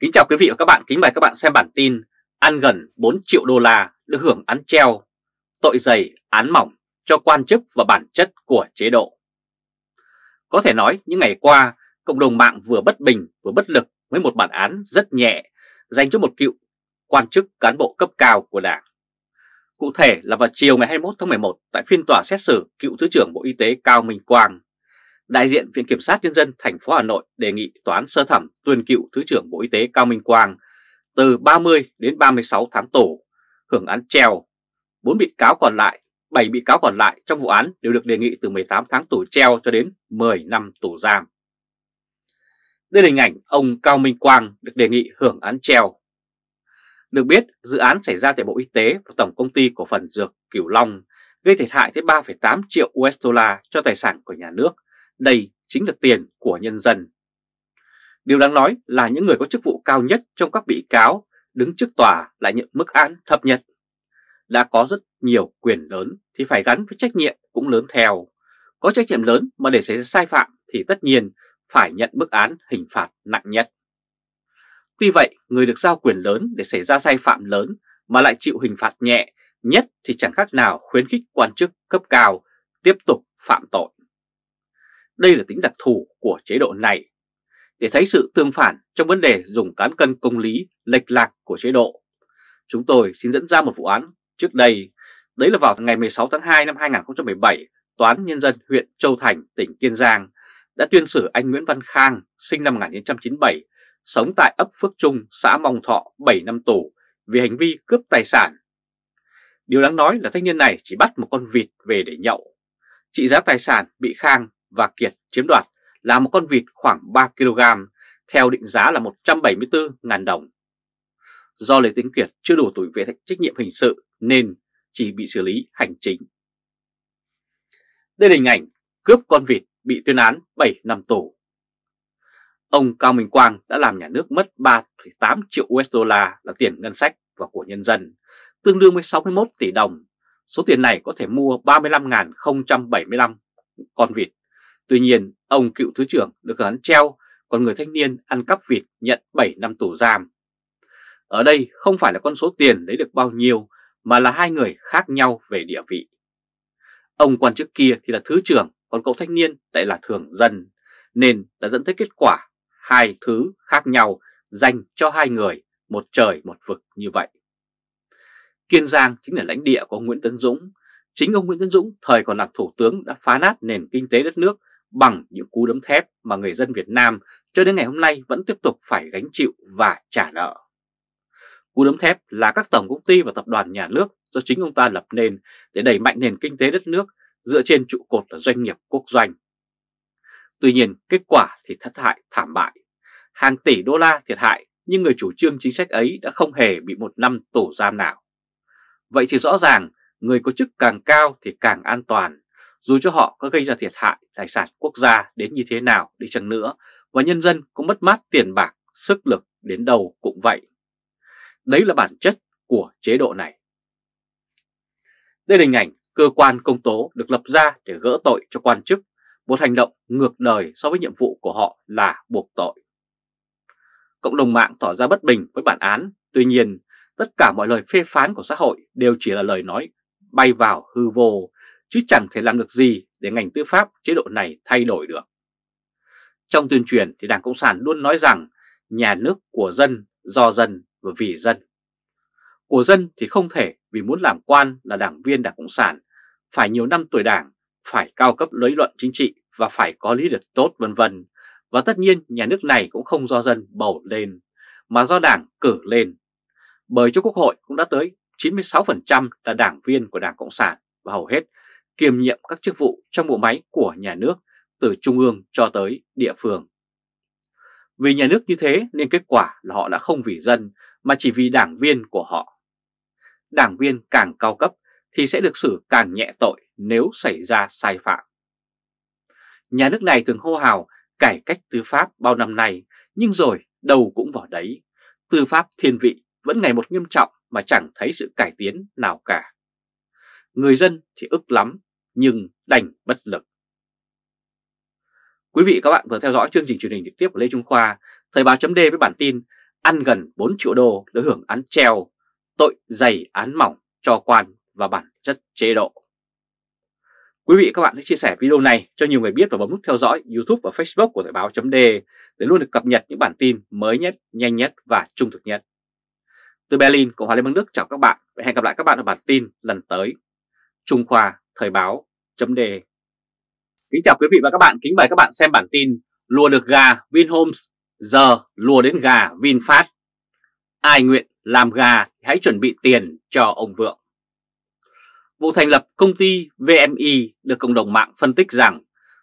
Kính chào quý vị và các bạn, kính mời các bạn xem bản tin Ăn gần 4 triệu đô la được hưởng án treo, tội dày, án mỏng cho quan chức và bản chất của chế độ Có thể nói những ngày qua, cộng đồng mạng vừa bất bình vừa bất lực với một bản án rất nhẹ dành cho một cựu quan chức cán bộ cấp cao của đảng Cụ thể là vào chiều ngày 21 tháng 11 tại phiên tòa xét xử cựu Thứ trưởng Bộ Y tế Cao Minh Quang đại diện Viện Kiểm sát Nhân dân thành phố Hà Nội đề nghị Tòa án sơ thẩm tuyên cựu Thứ trưởng Bộ Y tế Cao Minh Quang từ 30 đến 36 tháng tù, hưởng án treo. Bốn bị cáo còn lại, bảy bị cáo còn lại trong vụ án đều được đề nghị từ 18 tháng tù treo cho đến 10 năm tù giam. Đây là hình ảnh ông Cao Minh Quang được đề nghị hưởng án treo. Được biết, dự án xảy ra tại Bộ Y tế và Tổng Công ty Cổ phần Dược Cửu Long gây thiệt hại tới 3,8 triệu USD cho tài sản của nhà nước đây chính là tiền của nhân dân. Điều đáng nói là những người có chức vụ cao nhất trong các bị cáo đứng trước tòa lại nhận mức án thấp nhất. Đã có rất nhiều quyền lớn thì phải gắn với trách nhiệm cũng lớn theo. Có trách nhiệm lớn mà để xảy ra sai phạm thì tất nhiên phải nhận mức án hình phạt nặng nhất. Tuy vậy, người được giao quyền lớn để xảy ra sai phạm lớn mà lại chịu hình phạt nhẹ nhất thì chẳng khác nào khuyến khích quan chức cấp cao tiếp tục phạm tội. Đây là tính đặc thù của chế độ này. Để thấy sự tương phản trong vấn đề dùng cán cân công lý lệch lạc của chế độ, chúng tôi xin dẫn ra một vụ án trước đây. Đấy là vào ngày 16 tháng 2 năm 2017, Tòa án Nhân dân huyện Châu Thành, tỉnh Kiên Giang đã tuyên xử anh Nguyễn Văn Khang, sinh năm 1997, sống tại ấp Phước Trung, xã Mong Thọ 7 năm tù vì hành vi cướp tài sản. Điều đáng nói là thanh niên này chỉ bắt một con vịt về để nhậu. Trị giá tài sản bị Khang và Kiệt chiếm đoạt là một con vịt khoảng 3 kg, theo định giá là 174.000 đồng. Do Lê Tiến Kiệt chưa đủ tuổi về trách nhiệm hình sự nên chỉ bị xử lý hành chính. Đây là hình ảnh cướp con vịt bị tuyên án 7 năm tù. Ông Cao Minh Quang đã làm nhà nước mất 3,8 triệu USD là tiền ngân sách và của nhân dân, tương đương với 61 tỷ đồng. Số tiền này có thể mua 35.075 con vịt Tuy nhiên, ông cựu thứ trưởng được hắn treo, còn người thanh niên ăn cắp vịt nhận 7 năm tù giam. Ở đây không phải là con số tiền lấy được bao nhiêu, mà là hai người khác nhau về địa vị. Ông quan chức kia thì là thứ trưởng, còn cậu thanh niên lại là thường dân, nên đã dẫn tới kết quả hai thứ khác nhau dành cho hai người một trời một vực như vậy. Kiên Giang chính là lãnh địa của Nguyễn Tấn Dũng. Chính ông Nguyễn Tấn Dũng thời còn làm thủ tướng đã phá nát nền kinh tế đất nước bằng những cú đấm thép mà người dân Việt Nam cho đến ngày hôm nay vẫn tiếp tục phải gánh chịu và trả nợ. Cú đấm thép là các tổng công ty và tập đoàn nhà nước do chính ông ta lập nên để đẩy mạnh nền kinh tế đất nước dựa trên trụ cột là doanh nghiệp quốc doanh. Tuy nhiên, kết quả thì thất hại thảm bại. Hàng tỷ đô la thiệt hại nhưng người chủ trương chính sách ấy đã không hề bị một năm tù giam nào. Vậy thì rõ ràng, người có chức càng cao thì càng an toàn, dù cho họ có gây ra thiệt hại tài sản quốc gia đến như thế nào đi chăng nữa và nhân dân cũng mất mát tiền bạc, sức lực đến đâu cũng vậy. Đấy là bản chất của chế độ này. Đây là hình ảnh cơ quan công tố được lập ra để gỡ tội cho quan chức, một hành động ngược đời so với nhiệm vụ của họ là buộc tội. Cộng đồng mạng tỏ ra bất bình với bản án, tuy nhiên tất cả mọi lời phê phán của xã hội đều chỉ là lời nói bay vào hư vô chứ chẳng thể làm được gì để ngành tư pháp chế độ này thay đổi được. Trong tuyên truyền thì Đảng Cộng sản luôn nói rằng nhà nước của dân, do dân và vì dân. Của dân thì không thể vì muốn làm quan là đảng viên Đảng Cộng sản, phải nhiều năm tuổi đảng, phải cao cấp lý luận chính trị và phải có lý lịch tốt vân vân. Và tất nhiên nhà nước này cũng không do dân bầu lên, mà do đảng cử lên. Bởi cho Quốc hội cũng đã tới 96% là đảng viên của Đảng Cộng sản và hầu hết kiềm nhiệm các chức vụ trong bộ máy của nhà nước từ trung ương cho tới địa phương. Vì nhà nước như thế nên kết quả là họ đã không vì dân mà chỉ vì đảng viên của họ. Đảng viên càng cao cấp thì sẽ được xử càng nhẹ tội nếu xảy ra sai phạm. Nhà nước này thường hô hào cải cách tư pháp bao năm nay nhưng rồi đầu cũng vào đấy. Tư pháp thiên vị vẫn ngày một nghiêm trọng mà chẳng thấy sự cải tiến nào cả. Người dân thì ức lắm nhưng đành bất lực. Quý vị các bạn vừa theo dõi chương trình truyền hình trực tiếp của Lê Trung Khoa, Thời báo chấm với bản tin ăn gần 4 triệu đô để hưởng án treo, tội dày án mỏng cho quan và bản chất chế độ. Quý vị các bạn hãy chia sẻ video này cho nhiều người biết và bấm nút theo dõi YouTube và Facebook của Thời báo .d để luôn được cập nhật những bản tin mới nhất, nhanh nhất và trung thực nhất. Từ Berlin, Cộng hòa Liên bang Đức chào các bạn và hẹn gặp lại các bạn ở bản tin lần tới. Trung Khoa Thời báo chấm đề. Kính chào quý vị và các bạn, kính mời các bạn xem bản tin Lùa được gà Vinhomes, giờ lùa đến gà VinFast. Ai nguyện làm gà hãy chuẩn bị tiền cho ông Vượng. Vụ thành lập công ty VMI e được cộng đồng mạng phân tích rằng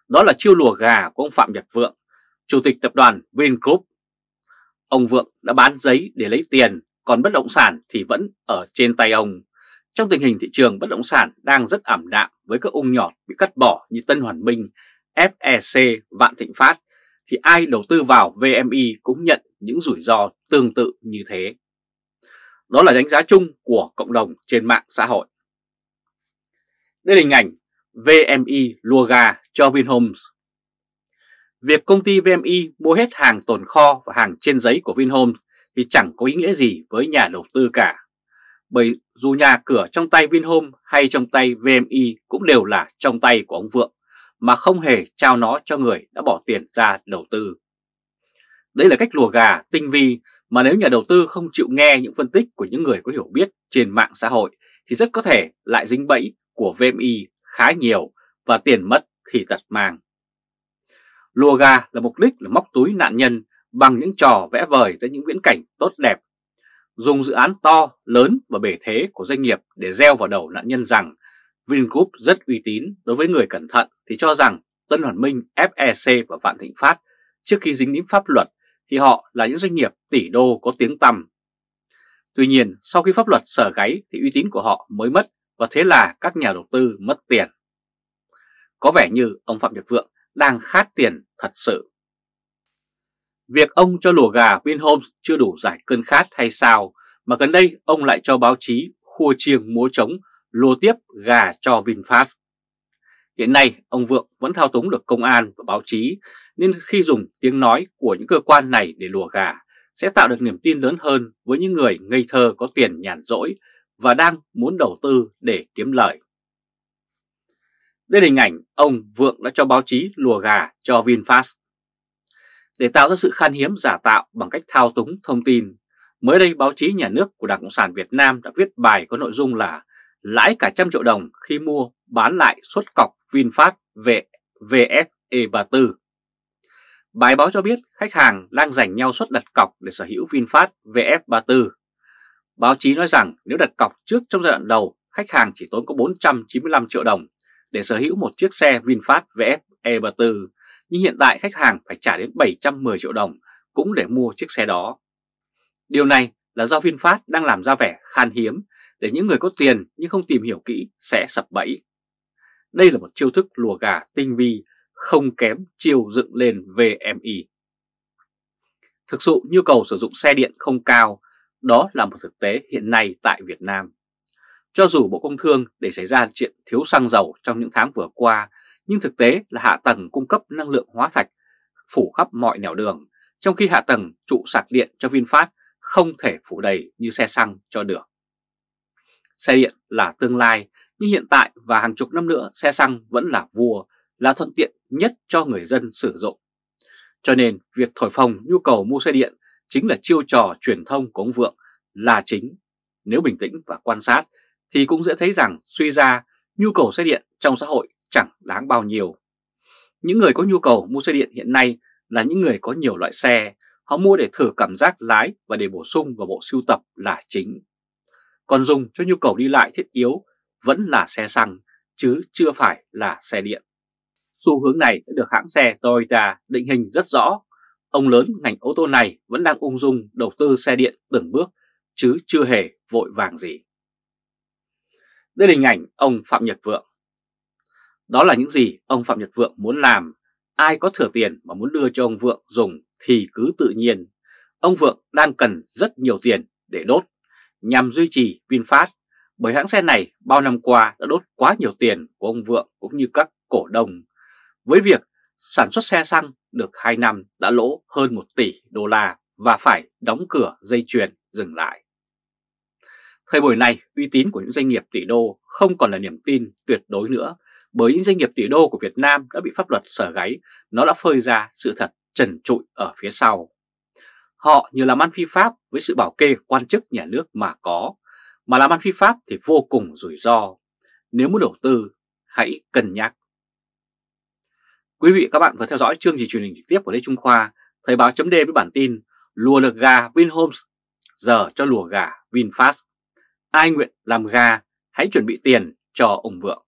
đó là chiêu lùa gà của ông Phạm Nhật Vượng, chủ tịch tập đoàn Vingroup. Ông Vượng đã bán giấy để lấy tiền, còn bất động sản thì vẫn ở trên tay ông. Trong tình hình thị trường bất động sản đang rất ảm đạm với các ung nhọt bị cắt bỏ như Tân Hoàn Minh, FEC, Vạn Thịnh Phát, thì ai đầu tư vào VMI e cũng nhận những rủi ro tương tự như thế. Đó là đánh giá chung của cộng đồng trên mạng xã hội. Đây là hình ảnh VMI e lùa gà cho Vinhomes. Việc công ty VMI e mua hết hàng tồn kho và hàng trên giấy của Vinhomes thì chẳng có ý nghĩa gì với nhà đầu tư cả bởi dù nhà cửa trong tay Vinhome hay trong tay VMI cũng đều là trong tay của ông Vượng mà không hề trao nó cho người đã bỏ tiền ra đầu tư. Đấy là cách lùa gà tinh vi mà nếu nhà đầu tư không chịu nghe những phân tích của những người có hiểu biết trên mạng xã hội thì rất có thể lại dính bẫy của VMI khá nhiều và tiền mất thì tật mang. Lùa gà là mục đích là móc túi nạn nhân bằng những trò vẽ vời ra những viễn cảnh tốt đẹp dùng dự án to, lớn và bể thế của doanh nghiệp để gieo vào đầu nạn nhân rằng Vingroup rất uy tín đối với người cẩn thận thì cho rằng Tân Hoàn Minh, FEC và Vạn Thịnh Phát trước khi dính đến pháp luật thì họ là những doanh nghiệp tỷ đô có tiếng tăm. Tuy nhiên, sau khi pháp luật sở gáy thì uy tín của họ mới mất và thế là các nhà đầu tư mất tiền. Có vẻ như ông Phạm Nhật Vượng đang khát tiền thật sự. Việc ông cho lùa gà Vinhomes chưa đủ giải cơn khát hay sao mà gần đây ông lại cho báo chí khua chiêng múa trống lùa tiếp gà cho VinFast. Hiện nay, ông Vượng vẫn thao túng được công an và báo chí, nên khi dùng tiếng nói của những cơ quan này để lùa gà, sẽ tạo được niềm tin lớn hơn với những người ngây thơ có tiền nhàn rỗi và đang muốn đầu tư để kiếm lời. Đây là hình ảnh ông Vượng đã cho báo chí lùa gà cho VinFast để tạo ra sự khan hiếm giả tạo bằng cách thao túng thông tin. Mới đây báo chí nhà nước của Đảng Cộng sản Việt Nam đã viết bài có nội dung là lãi cả trăm triệu đồng khi mua bán lại suất cọc VinFast về VFE34. Bài báo cho biết khách hàng đang giành nhau suất đặt cọc để sở hữu VinFast VF34. Báo chí nói rằng nếu đặt cọc trước trong giai đoạn đầu, khách hàng chỉ tốn có 495 triệu đồng để sở hữu một chiếc xe VinFast VFE E34 nhưng hiện tại khách hàng phải trả đến 710 triệu đồng cũng để mua chiếc xe đó. Điều này là do VinFast đang làm ra vẻ khan hiếm để những người có tiền nhưng không tìm hiểu kỹ sẽ sập bẫy. Đây là một chiêu thức lùa gà tinh vi không kém chiều dựng lên VMI. Thực sự nhu cầu sử dụng xe điện không cao, đó là một thực tế hiện nay tại Việt Nam. Cho dù Bộ Công Thương để xảy ra chuyện thiếu xăng dầu trong những tháng vừa qua nhưng thực tế là hạ tầng cung cấp năng lượng hóa thạch phủ khắp mọi nẻo đường, trong khi hạ tầng trụ sạc điện cho VinFast không thể phủ đầy như xe xăng cho được. Xe điện là tương lai, nhưng hiện tại và hàng chục năm nữa xe xăng vẫn là vua, là thuận tiện nhất cho người dân sử dụng. Cho nên việc thổi phồng nhu cầu mua xe điện chính là chiêu trò truyền thông của ông Vượng là chính. Nếu bình tĩnh và quan sát thì cũng dễ thấy rằng suy ra nhu cầu xe điện trong xã hội chẳng đáng bao nhiêu. Những người có nhu cầu mua xe điện hiện nay là những người có nhiều loại xe, họ mua để thử cảm giác lái và để bổ sung vào bộ sưu tập là chính. Còn dùng cho nhu cầu đi lại thiết yếu vẫn là xe xăng, chứ chưa phải là xe điện. Xu hướng này đã được hãng xe Toyota định hình rất rõ. Ông lớn ngành ô tô này vẫn đang ung dung đầu tư xe điện từng bước, chứ chưa hề vội vàng gì. Đây là hình ảnh ông Phạm Nhật Vượng. Đó là những gì ông Phạm Nhật Vượng muốn làm, ai có thừa tiền mà muốn đưa cho ông Vượng dùng thì cứ tự nhiên. Ông Vượng đang cần rất nhiều tiền để đốt nhằm duy trì VinFast bởi hãng xe này bao năm qua đã đốt quá nhiều tiền của ông Vượng cũng như các cổ đông. Với việc sản xuất xe xăng được 2 năm đã lỗ hơn 1 tỷ đô la và phải đóng cửa dây chuyền dừng lại. Thời buổi này, uy tín của những doanh nghiệp tỷ đô không còn là niềm tin tuyệt đối nữa bởi những doanh nghiệp tỷ đô của Việt Nam đã bị pháp luật sở gáy, nó đã phơi ra sự thật trần trụi ở phía sau. Họ như làm ăn phi pháp với sự bảo kê quan chức nhà nước mà có, mà làm ăn phi pháp thì vô cùng rủi ro. Nếu muốn đầu tư, hãy cân nhắc. Quý vị các bạn vừa theo dõi chương trình truyền hình trực tiếp của Lê Trung Khoa, Thời báo chấm với bản tin Lùa được gà Vinhomes, giờ cho lùa gà VinFast. Ai nguyện làm gà, hãy chuẩn bị tiền cho ông Vượng.